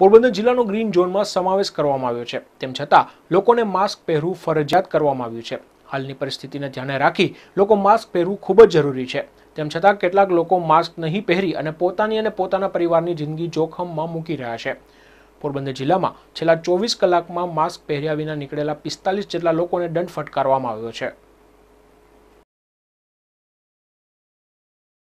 પોરબંદર જિલ્લાનો ગ્રીન ઝોનમાં સમાવેશ કરવામાં આવ્યો છે તેમ છતાં લોકોને માસ્ક પહેરવું ફરજિયાત કરવામાં આવ્યું છે હાલની પરિસ્થિતિને ધ્યાને રાખી લોકો માસ્ક પહેરવું ખૂબ જ જરૂરી છે તેમ છતાં કેટલાક લોકો માસ્ક નહીં પહેરી અને પોતાની અને પોતાના પરિવારની જિંદગી જોખમમાં મૂકી રહ્યા છે પોરબંદર જિલ્લામાં છેલ્લા ચોવીસ કલાકમાં માસ્ક પહેર્યા વિના નીકળેલા પિસ્તાલીસ જેટલા લોકોને દંડ ફટકારવામાં આવ્યો છે